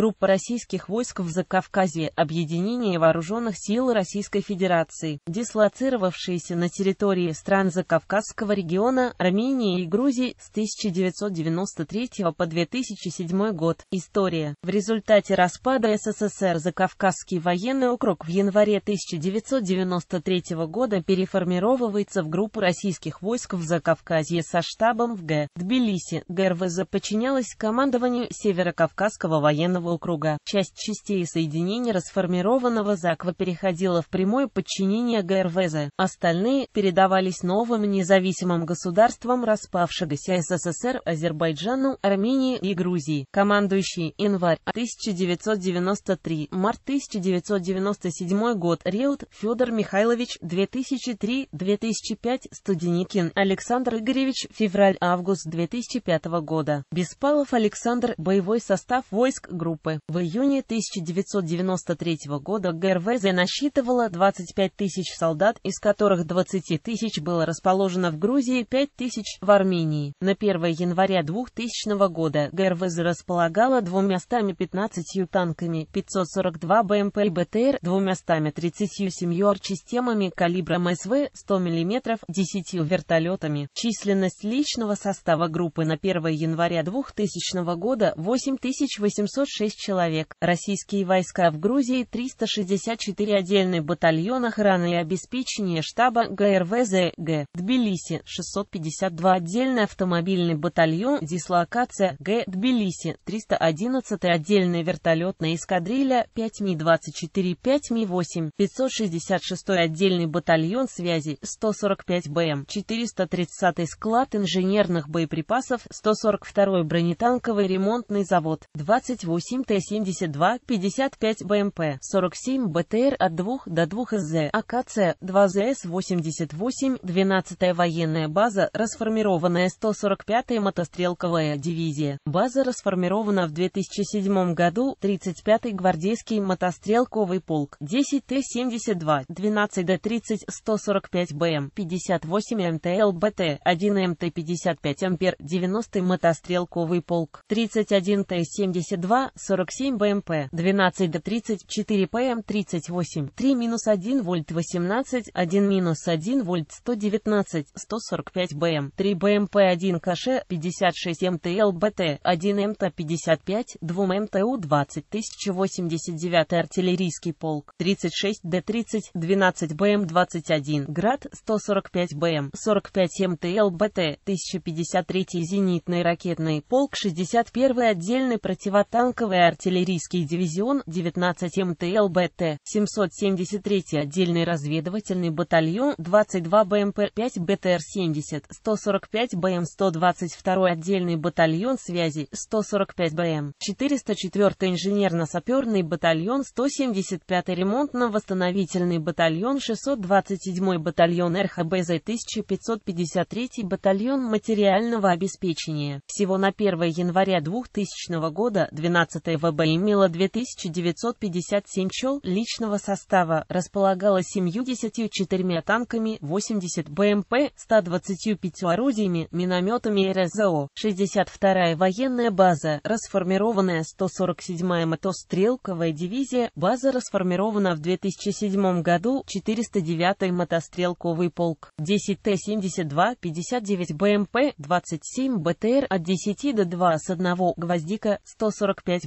группа российских войск в Закавказье, объединение вооруженных сил Российской Федерации, дислоцировавшиеся на территории стран Закавказского региона, Армении и Грузии с 1993 по 2007 год. История. В результате распада СССР Закавказский военный округ в январе 1993 года переформировывается в группу российских войск в Закавказье со штабом в Г. Тбилиси. ГРВЗ подчинялась командованию Северокавказского военного первого округа. Часть частей и соединений расформированного ЗАКВА переходила в прямое подчинение ГРВЗ. Остальные передавались новым независимым государствам распавшегося СССР, Азербайджану, Армении и Грузии. Командующий январь 1993, март 1997 год, Реут Федор Михайлович, 2003-2005, Студеникин Александр Игоревич, февраль-август 2005 года. Беспалов Александр, боевой состав войск группы группы. В июне 1993 года ГРВЗ насчитывала 25 тысяч солдат, из которых 20 тысяч было расположено в Грузии, 5 тысяч в Армении. На 1 января 2000 года ГРВЗ располагала 215 танками, 542 БМП и БТР, 37 артсистемами калибра МСВ 100 мм, 10 вертолетами. Численность личного состава группы на 1 января 2000 года 8860 6 человек. Российские войска в Грузии 364 отдельный батальон охраны и обеспечения штаба ГРВЗГ Г. Тбилиси 652 отдельный автомобильный батальон дислокация Г. Тбилиси 311 отдельная вертолетная эскадрилья 5 Ми-24 5 Ми-8 566 отдельный батальон связи 145 БМ 430 склад инженерных боеприпасов 142 бронетанковый ремонтный завод 28 47 Т-72, 55 БМП, 47 БТР от 2 до 2 СЗ, АКЦ 2 ЗС-88, 12-я военная база, расформированная 145-я мотострелковая дивизия. База расформирована в 2007 году, 35-й гвардейский мотострелковый полк, 10 Т-72, 12 Д-30, 145 БМ, 58 МТЛ БТ 1 МТ-55 Ампер, 90-й мотострелковый полк, 31 Т-72, 47 БМП, 12 до 34 ПМ, 38, 3 минус 1 вольт 18, 1 минус 1 вольт 119, 145 БМ, 3 БМП 1 каше, 56 МТЛ БТ, 1 МТ 55, 2 МТУ 20 1089 артиллерийский полк, 36 Д 30, 12 БМ 21, Град 145 БМ, 45 МТЛ БТ, 1053 зенитный ракетный полк, 61 отдельный противотанковый 1 артиллерийский дивизион 19 МТЛБТ, 773 отдельный разведывательный батальон 22 БМП 5 БТР-70, 145 БМ 122 отдельный батальон связи 145 БМ, 404 инженерно-саперный батальон 175 ремонтно-восстановительный батальон 627 батальон РХБЗ 1553 батальон материального обеспечения. Всего на 1 января 2000 года 12 ВБ имела 2957 чел личного состава, располагала 74 танками, 80 БМП, 125 орудиями, минометами и 62-я военная база, расформированная 147-я мотострелковая дивизия, база расформирована в 2007 году, 409-й мотострелковый полк, 10 Т-72, 59 БМП, 27 БТР от 10 до 2 с одного гвоздика, 145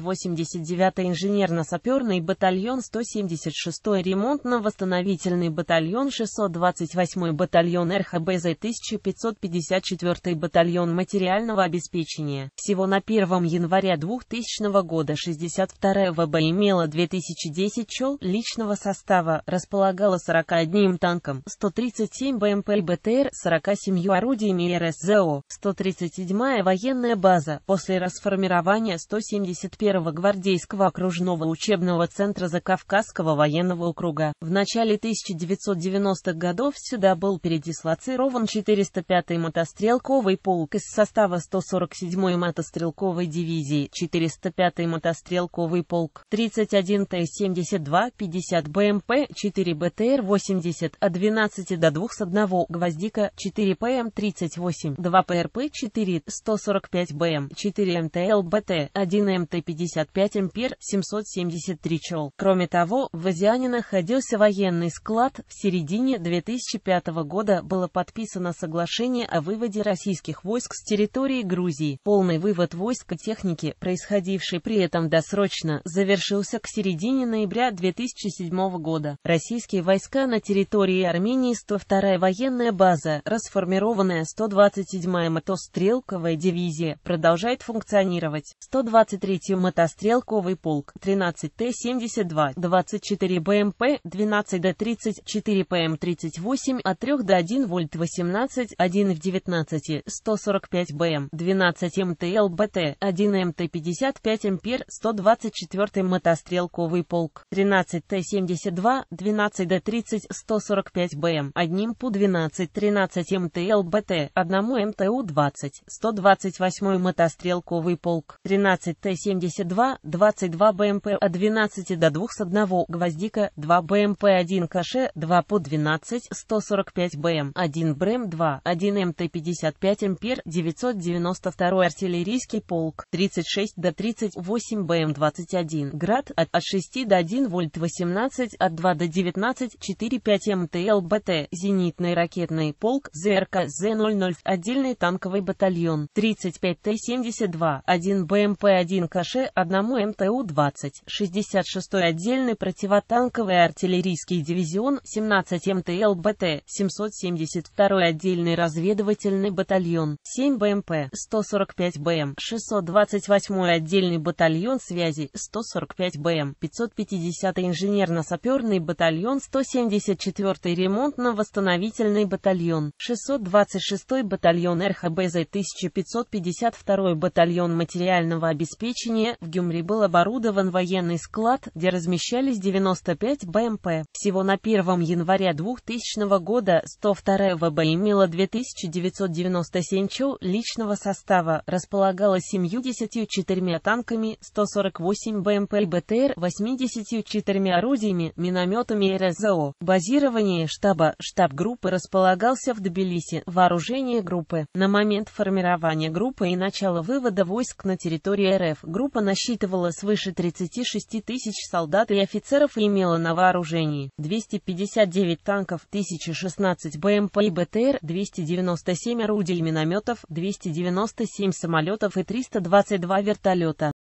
989 инженерно-саперный батальон 176 ремонтно-восстановительный батальон 628 батальон РХБЗ 1554 батальон материального обеспечения. Всего на 1 января 2000 года 62 ВБ имела 2010 чел личного состава, располагала 41 танком, 137 БМП и БТР, 47 орудиями РСЗО, 137 военная база, после расформирования 171 1 го гвардейского окружного учебного центра Закавказского военного округа. В начале 1990-х годов сюда был передислоцирован 405-й мотострелковый полк из состава 147-й мотострелковой дивизии, 405-й мотострелковый полк, 31 Т-72, 50 БМП, 4 БТР-80, от 12 до 2 с 1 гвоздика, 4 ПМ-38, 2 ПРП-4, 145 БМ, 4 МТЛБТ, 1 МТ 255 ампер, 773 чел. Кроме того, в Азиане находился военный склад. В середине 2005 года было подписано соглашение о выводе российских войск с территории Грузии. Полный вывод войск и техники, происходивший при этом досрочно, завершился к середине ноября 2007 года. Российские войска на территории Армении 102-я военная база, расформированная 127-я мотострелковая дивизия, продолжает функционировать. 123-й помощью мотострелковый полк 13Т-72, 24 БМП, 12Д-30, 4 ПМ-38, от 3 до 1 вольт 18, 1 в 19, 145 БМ, 12 МТЛБТ, 1 МТ-55 Ампер, 124 мотострелковый полк 13Т-72, 12Д-30, 145 БМ, Одним ПУ-12, 13 МТЛБТ, 1 МТУ-20, 128 мотострелковый полк 13Т-72, 72, 22 БМП от 12 до 2 с 1 гвоздика, 2 БМП 1 каше, 2 по 12, 145 БМ, 1 БРМ 2, 1 МТ 55 Ампер, 992 артиллерийский полк, 36 до 38 БМ 21 Град, от, от 6 до 1 Вольт 18, от 2 до 19, 45 МТ ЛБТ, зенитный ракетный полк, ЗРК З-00, отдельный танковый батальон, 35 Т-72, 1 БМП 1 каше, ш одному МТУ-20, 66-й отдельный противотанковый артиллерийский дивизион, 17 МТЛБТ, 772-й отдельный разведывательный батальон, 7 БМП, 145 БМ, 628-й отдельный батальон связи, 145 БМ, 550-й инженерно-саперный батальон, 174-й ремонтно-восстановительный батальон, 626-й батальон РХБЗ, 1552-й батальон материального обеспечения в Гюмри был оборудован военный склад, где размещались 95 БМП. Эм Всего на 1 января 2000 года 102 ВБ имела 2997 ЧУ личного состава, располагала 74 танками, 148 БМП БТР, 84 орудиями, минометами и Базирование штаба, штаб группы располагался в Тбилиси, вооружение группы. На момент формирования группы и начала вывода войск на территорию РФ группа группа насчитывала свыше 36 тысяч солдат и офицеров и имела на вооружении 259 танков, 1016 БМП и БТР, 297 орудий и минометов, 297 самолетов и 322 вертолета.